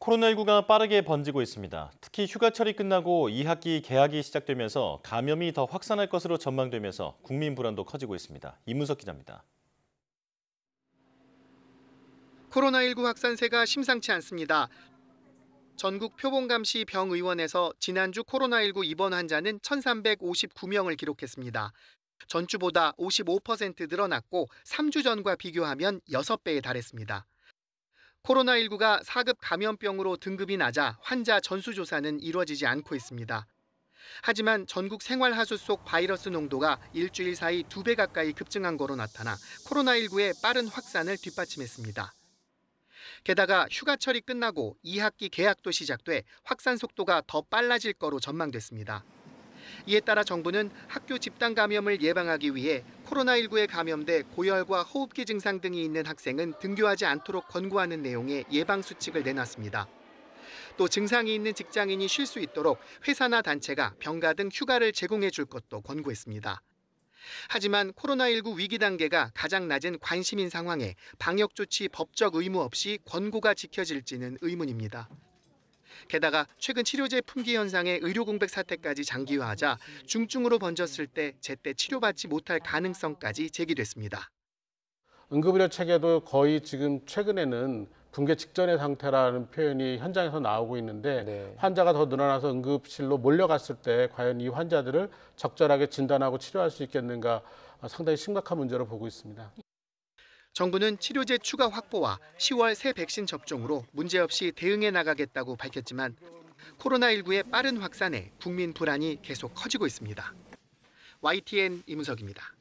코로나19가 빠르게 번지고 있습니다. 특히 휴가철이 끝나고 2학기 개학이 시작되면서 감염이 더 확산할 것으로 전망되면서 국민 불안도 커지고 있습니다. 이문석 기자입니다. 코로나19 확산세가 심상치 않습니다. 전국 표본감시 병의원에서 지난주 코로나19 입원 환자는 1,359명을 기록했습니다. 전주보다 55% 늘어났고 3주 전과 비교하면 6배에 달했습니다. 코로나19가 4급 감염병으로 등급이 낮아 환자 전수조사는 이루어지지 않고 있습니다. 하지만 전국 생활하수 속 바이러스 농도가 일주일 사이 두 배 가까이 급증한 거로 나타나 코로나19의 빠른 확산을 뒷받침했습니다. 게다가 휴가철이 끝나고 2학기 개학도 시작돼 확산 속도가 더 빨라질 거로 전망됐습니다. 이에 따라 정부는 학교 집단 감염을 예방하기 위해 코로나19에 감염돼 고열과 호흡기 증상 등이 있는 학생은 등교하지 않도록 권고하는 내용의 예방 수칙을 내놨습니다. 또 증상이 있는 직장인이 쉴 수 있도록 회사나 단체가 병가 등 휴가를 제공해 줄 것도 권고했습니다. 하지만 코로나19 위기 단계가 가장 낮은 관심인 상황에 방역 조치 법적 의무 없이 권고가 지켜질지는 의문입니다. 게다가 최근 치료제 품귀 현상의 의료 공백 사태까지 장기화하자 중증으로 번졌을 때 제때 치료받지 못할 가능성까지 제기됐습니다. 응급의료 체계도 거의 지금 최근에는 붕괴 직전의 상태라는 표현이 현장에서 나오고 있는데 네. 환자가 더 늘어나서 응급실로 몰려갔을 때 과연 이 환자들을 적절하게 진단하고 치료할 수 있겠는가 어, 상당히 심각한 문제로 보고 있습니다. 정부는 치료제 추가 확보와 10월 새 백신 접종으로 문제없이 대응해 나가겠다고 밝혔지만 코로나19의 빠른 확산에 국민 불안이 계속 커지고 있습니다. YTN 이문석입니다.